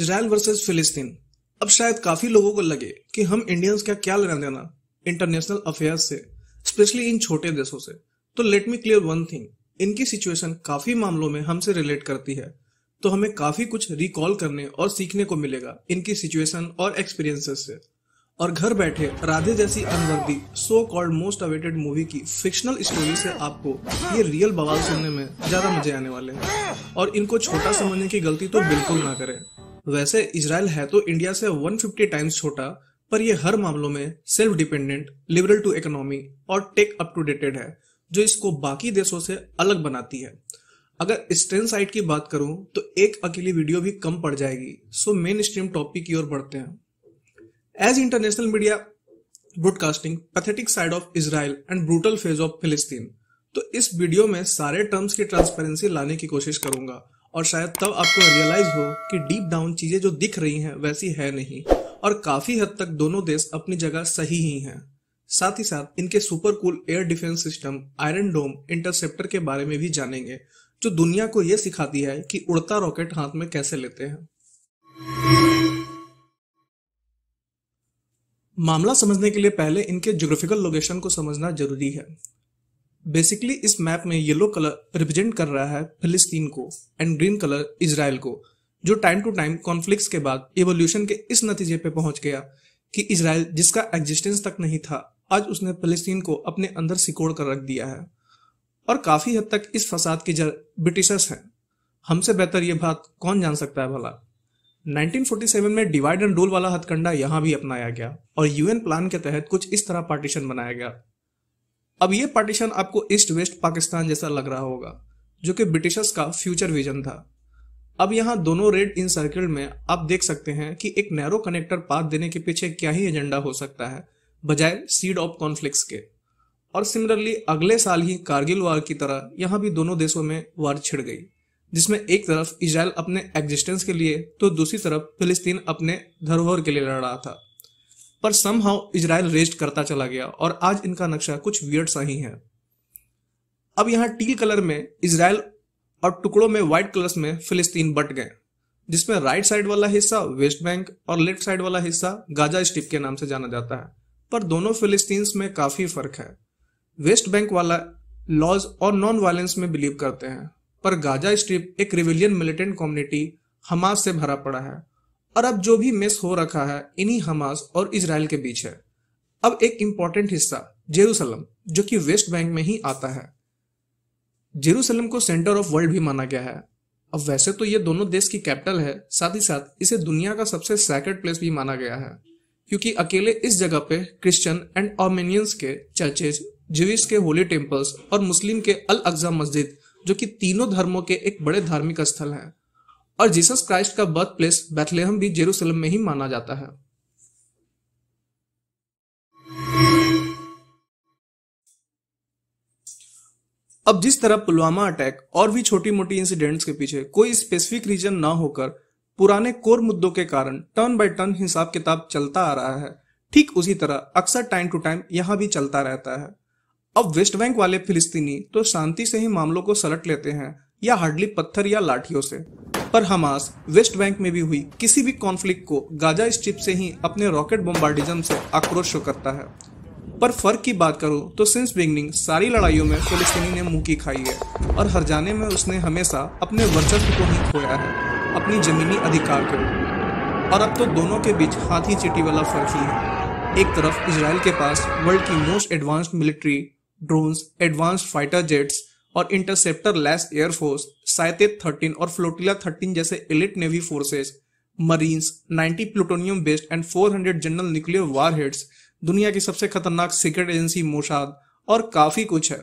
Israel versus फिलिस्तीन अब शायद काफी लोगों को लगे कि हम इंडियंस का क्या लेना देना इंटरनेशनल अफेयर्स से स्पेशली इन छोटे देशों से तो let me clear one thing इनकी सिचुएशन काफी मामलों में हमसे रिलेट करती है तो हमें काफी कुछ रिकॉल करने और सीखने को मिलेगा इनकी सिचुएशन और एक्सपीरियंसेस से और घर बैठे राधे जैसी unworthy so called most awaited movie की फिक्शनल स्टोरी से आपको ये रियल बवाल सुनने में ज्यादा मजे आने वाले हैं और इनको छोटा समझने की गलती तो बिल्कुल ना करें वैसे इसराइल है तो इंडिया से 150 टाइम्स छोटा पर यह हर मामलों में self dependent liberal to economy और टेक अप टू डेटेड है जो इसको बाकी देशों से अलग बनाती है अगर स्ट्रेन साइट की बात करूं तो एक अकेली वीडियो भी कम पड़ जाएगी सो मेन स्ट्रीम टॉपिक की ओर बढ़ते हैं as international media broadcasting pathetic side of Israel and brutal phase of फिलिस्तीन तो इस वीडियो में सारे टर्म्स की ट्रांसपेरेंसी लाने की कोशिश करूंगा और शायद तब आपको रियलाइज हो कि डीप डाउन चीजें जो दिख रही हैं वैसी है नहीं और काफी हद तक दोनों देश अपनी जगह सही ही हैं साथ ही साथ इनके super cool air defence system iron dome interceptor के बारे में भी जानेंगे जो दुनिया को यह सिखाती है कि उड़ता रॉकेट हाथ में कैसे लेते हैं मामला समझने के लिए पहले इनके ज्योग्राफिकल लोकेशन को समझना जरूरी है बेसिकली इस मैप में येलो कलर रिप्रेजेंट कर रहा है फिलिस्तीन को एंड ग्रीन कलर इसराइल को जो टाइम टू टाइम कॉन्फ्लिक्ट के बाद एवोल्यूशन के इस नतीजे पे पहुंच गया कि इसराइल जिसका एग्जिस्टेंस तक नहीं था आज उसने फिलिस्तीन को अपने अंदर सिकोड़ कर रख दिया है और काफी हद तक इस फसाद की जड़ ब्रिटिशर्स हैं हमसे बेहतर ये बात कौन जान सकता है भला 1947 में डिवाइड एंड रूल वाला हथकंडा यहां भी अपनाया गया और यूएन प्लान के तहत कुछ इस तरह पार्टीशन बनाया गया अब ये पार्टीशन आपको ईस्ट वेस्ट पाकिस्तान जैसा लग रहा होगा जो कि ब्रिटिशर्स का फ्यूचर विजन था अब यहाँ दोनों रेड इन सर्किल में आप देख सकते हैं कि एक नैरो कनेक्टर पाथ देने के पीछे क्या ही एजेंडा हो सकता है बजाय सीड ऑफ कॉन्फ्लिक्स के और सिमिलरली अगले साल ही कारगिल वार की तरह यहाँ भी दोनों देशों में वार छिड़ गई जिसमें एक तरफ इसराइल अपने एग्जिस्टेंस के लिए तो दूसरी तरफ फिलिस्तीन अपने धरोहर के लिए लड़ रहा था पर समहाउ इजराइल रेस्ट करता चला गया और आज इनका नक्शा कुछ वियर्ड सा ही है अब यहाँ टील कलर में इसराइल और टुकड़ों में व्हाइट कलर्स में फिलिस्तीन बट गए जिसमें राइट साइड वाला हिस्सा वेस्ट बैंक और लेफ्ट साइड वाला हिस्सा गाजा स्ट्रिप के नाम से जाना जाता है पर दोनों फिलिस्तीन में काफी फर्क है वेस्ट बैंक वाला लॉज और नॉन वायलेंस में बिलीव करते हैं पर गाजा स्ट्रिप एक रिविलियन मिलिटेंट कम्युनिटी हमास से भरा पड़ा है और अब जो भी मिस हो रखा है इन्हीं हमास और इसराइल के बीच है अब एक इम्पॉर्टेंट हिस्सा जेरूसलम जो कि वेस्ट बैंक में ही आता है जेरूसलम को सेंटर ऑफ वर्ल्ड भी माना गया है अब वैसे तो ये दोनों देश की कैपिटल है साथ ही साथ इसे दुनिया का सबसे सैक्रेड प्लेस भी माना गया है क्योंकि अकेले इस जगह पे क्रिश्चियन एंड ऑमेनियंस के चर्चेज जिविश के होली टेम्पल्स और मुस्लिम के अल अगजा मस्जिद जो कि तीनों धर्मों के एक बड़े धार्मिक स्थल हैं और जीसस क्राइस्ट का बर्थ प्लेस बैथलेहम भी जेरूसलम में ही माना जाता है अब जिस तरह पुलवामा अटैक और भी छोटी मोटी इंसिडेंट्स के पीछे कोई स्पेसिफिक रीजन ना होकर पुराने कोर मुद्दों के कारण टर्न बाय टर्न हिसाब किताब चलता आ रहा है ठीक उसी तरह अक्सर टाइम टू टाइम यहां भी चलता रहता है अब वेस्ट बैंक वाले फिलिस्तीनी तो शांति से ही मामलों को सलट लेते हैं या हार्डली पत्थर या लाठियों से पर हमास वेस्ट बैंक में भी हुई किसी भी कॉन्फ्लिक्ट को गाजा स्ट्रिप से ही अपने रॉकेट बम्बार्डिज्म से आक्रोश करता है पर फर्क की बात करूँ तो सिंस बिगनिंग सारी लड़ाइयों में फिलिस्तीनी ने मुंह की खाई है और हर जाने में उसने हमेशा अपने वर्चस्व को ही खोया है अपनी जमीनी अधिकार के रूप और अब तो दोनों के बीच हाथी चिटी वाला फर्क ही है एक तरफ इसराइल के पास वर्ल्ड की most advanced military drones advanced fighter jets और इंटरसेप्टर लैस एयरफोर्स साइते थर्टीन और फ्लोटिला थर्टीन जैसे elite navy forces marines 90 plutonium based and 400 general nuclear warheads दुनिया की सबसे खतरनाक सीक्रेट एजेंसी मोशाद और काफी कुछ है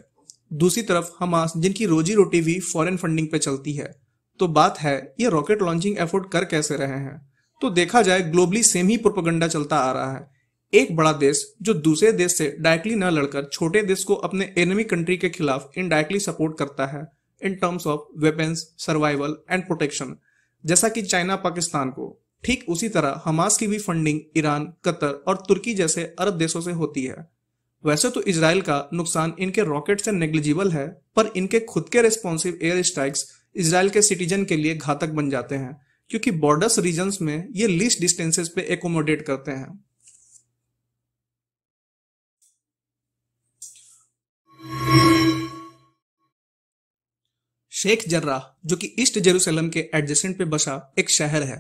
दूसरी तरफ हमास जिनकी रोजी रोटी भी फॉरेन फंडिंग पे चलती है तो बात है ये रॉकेट लॉन्चिंग एफोर्ड कर कैसे रहे हैं तो देखा जाए ग्लोबली सेम ही प्रोपोगंडा चलता आ रहा है एक बड़ा देश जो दूसरे देश से डायरेक्टली न लड़कर छोटे देश को अपने एनिमी कंट्री के खिलाफ इनडायरेक्टली सपोर्ट करता है इन terms of weapons survival and protection जैसा कि चाइना पाकिस्तान को ठीक उसी तरह हमास की भी फंडिंग ईरान कतर और तुर्की जैसे अरब देशों से होती है वैसे तो इसराइल का नुकसान इनके रॉकेट से नेग्लिजिबल है पर इनके खुद के रेस्पॉन्सिव एयर स्ट्राइक्स इसराइल के सिटीजन के लिए घातक बन जाते हैं क्योंकि बॉर्डर्स रीजन में ये लीस्ट डिस्टेंसेस पे एकोमोडेट करते हैं शेख जर्रा जो कि ईस्ट जेरूसलम के एडजेसेंट पे बसा एक शहर है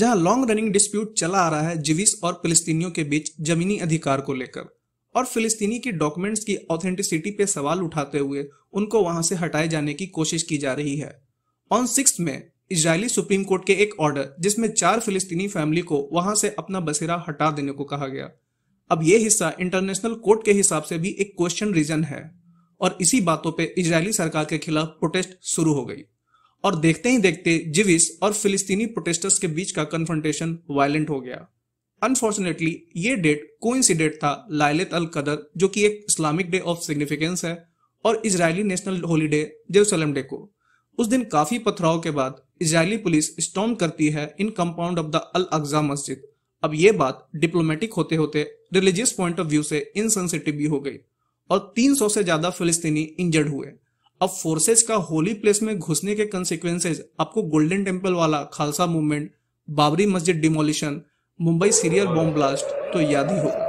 जहां लॉन्ग रनिंग डिस्प्यूट चला आ रहा है जिविस और फिलिस्तीनियों के बीच जमीनी अधिकार को लेकर और फिलिस्तीनी की डॉक्यूमेंट्स की ऑथेंटिसिटी पे सवाल उठाते हुए उनको वहां से हटाए जाने की कोशिश की जा रही है ऑन सिक्स में इसराइली सुप्रीम कोर्ट के एक ऑर्डर जिसमें चार फिलिस्तीनी फैमिली को वहां से अपना बसेरा हटा देने को कहा गया अब यह हिस्सा इंटरनेशनल कोर्ट के हिसाब से भी एक क्वेश्चन रीजन है और इसी बातों पर इजरायली सरकार के खिलाफ प्रोटेस्ट शुरू हो गई और देखते ही देखते जिविस और फिलिस्तीनी प्रोटेस्टर्स के बीच का कन्फ्रंटेशन वायलेंट हो गया अनफॉर्चुनेटली ये डेट कोइंसिडेंट था लाइलेत अल कदर जो कि एक इस्लामिक डे ऑफ सिग्निफिकेंस है और Israeli national holiday Jerusalem day को उस दिन काफी पथराव के बाद इजरायली पुलिस स्टॉम करती है in compound of the Al Aqsa मस्जिद अब ये बात डिप्लोमेटिक होते होते रिलीजियस पॉइंट ऑफ व्यू से इनसेंसिटिव भी हो गई और 300 से ज्यादा फिलिस्तीनी इंजर्ड हुए अब फोर्सेस का होली प्लेस में घुसने के कंसिक्वेंसेज आपको गोल्डन टेम्पल वाला खालसा मूवमेंट बाबरी मस्जिद demolition Mumbai serial bomb blast तो याद ही होगा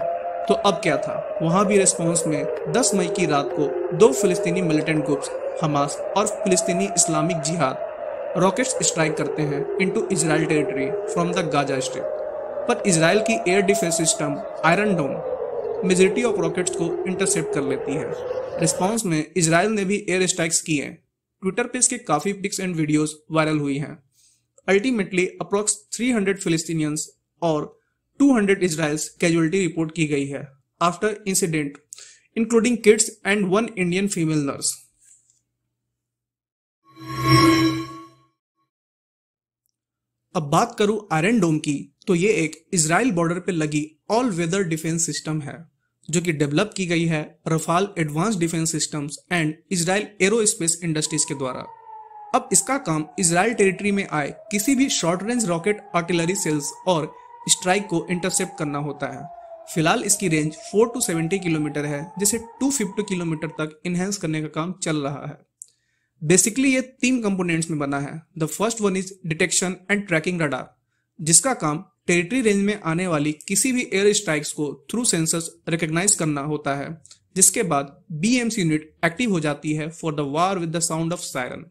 तो अब क्या था वहां भी रिस्पॉन्स में 10 मई की रात को दो फिलिस्तीनी मिलिटेंट ग्रुप्स हमास और फिलिस्तीनी इस्लामिक जिहाद रॉकेट्स स्ट्राइक करते हैं into Israel territory from the Gaza strip पर इसराइल की air defence system iron dome majority of rockets को इंटरसेप्ट कर लेती है रिस्पॉन्स में इसराइल ने भी एयर स्ट्राइक्स किए ट्विटर पे इसके काफ़ी पिक्स एंड वीडियोज वायरल हुई हैं अल्टीमेटली अप्रॉक्स 300 फिलिस्तीनियंस और 200 इसराइल्स कैजुअलिटी रिपोर्ट की गई है after incident including kids and one Indian female nurse अब बात करूं आयरन डोम की तो ये एक इसराइल बॉर्डर पे लगी ऑल वेदर डिफेंस सिस्टम है जो कि डेवलप की गई है Rafael advance defence systems and Israel aerospace industries के द्वारा अब इसका काम इसराइल टेरिटरी में आए किसी भी short range rocket artillery shells और स्ट्राइक को इंटरसेप्ट करना होता है फिलहाल इसकी रेंज 4 टू 70 किलोमीटर है जिसे 250 किलोमीटर तक इनहेंस करने का काम चल रहा है बेसिकली ये तीन कंपोनेंट्स में बना है the first one is detection and tracking radar जिसका काम टेरिटरी रेंज में आने वाली किसी भी एयर स्ट्राइक्स को थ्रू सेंसर्स रिकग्नाइज करना होता है जिसके बाद बीएमसी यूनिट एक्टिव हो जाती है for the war with the sound of siren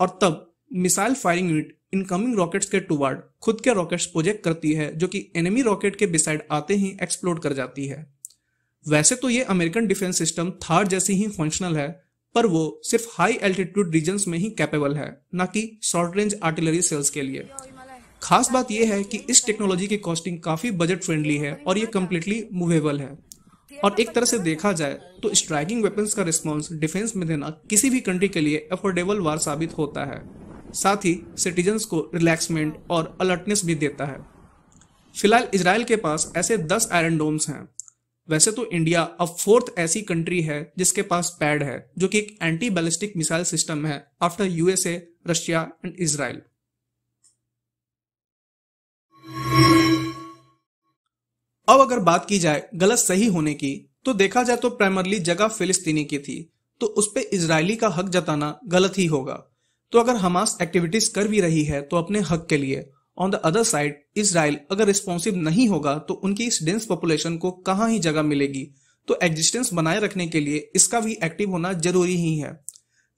और तब missile firing unit incoming rockets के टुवार्ड खुद के रॉकेट्स प्रोजेक्ट करती है जो कि एनिमी रॉकेट के बिसाइड आते ही एक्सप्लोड कर जाती है वैसे तो ये अमेरिकन डिफेंस सिस्टम थार जैसी ही फंक्शनल है पर वो सिर्फ हाई एल्टीट्यूड रीजन में ही कैपेबल है ना कि शॉर्ट रेंज आर्टिलरी सेल्स के लिए खास बात यह है कि इस टेक्नोलॉजी की कॉस्टिंग काफ़ी बजट फ्रेंडली है और ये कम्प्लीटली मूवेबल है और एक तरह से देखा जाए तो स्ट्राइकिंग वेपन्स का रिस्पॉन्स डिफेंस में देना किसी भी कंट्री के लिए अफोर्डेबल वार साबित होता है साथ ही सिटीजन्स को रिलैक्समेंट और अलर्टनेस भी देता है फिलहाल इसराइल के पास ऐसे दस आयरन डोम्स हैं वैसे तो इंडिया अब फोर्थ ऐसी कंट्री है जिसके पास पैड है जो कि एक एंटी बैलिस्टिक मिसाइल सिस्टम है after USA Russia and Israel अब अगर बात की जाए गलत सही होने की तो देखा जाए तो प्राइमरली जगह फिलिस्तीनी की थी तो उस पर इसराइली का हक जताना गलत ही होगा तो अगर हमास एक्टिविटीज कर भी रही है तो अपने हक के लिए on the other side Israel अगर रिस्पॉन्सिव नहीं होगा तो उनकी इस डेंस पॉपुलेशन को कहाँ ही जगह मिलेगी तो एग्जिस्टेंस बनाए रखने के लिए इसका भी एक्टिव होना जरूरी ही है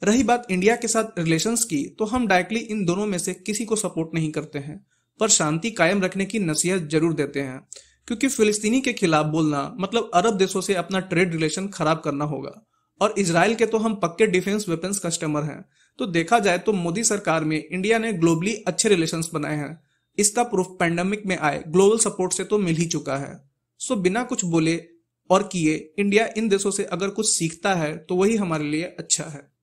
रही बात इंडिया के साथ रिलेशन की तो हम डायरेक्टली इन दोनों में से किसी को सपोर्ट नहीं करते हैं पर शांति कायम रखने की नसीहत जरूर देते हैं क्योंकि फिलिस्तीनी के खिलाफ बोलना मतलब अरब देशों से अपना ट्रेड रिलेशन खराब करना होगा और इसराइल के तो हम पक्के डिफेंस वेपन्स कस्टमर हैं तो देखा जाए तो मोदी सरकार में इंडिया ने ग्लोबली अच्छे रिलेशन बनाए हैं इसका प्रूफ पैंडमिक में आए ग्लोबल सपोर्ट से तो मिल ही चुका है सो बिना कुछ बोले और किए इंडिया इन देशों से अगर कुछ सीखता है तो वही हमारे लिए अच्छा है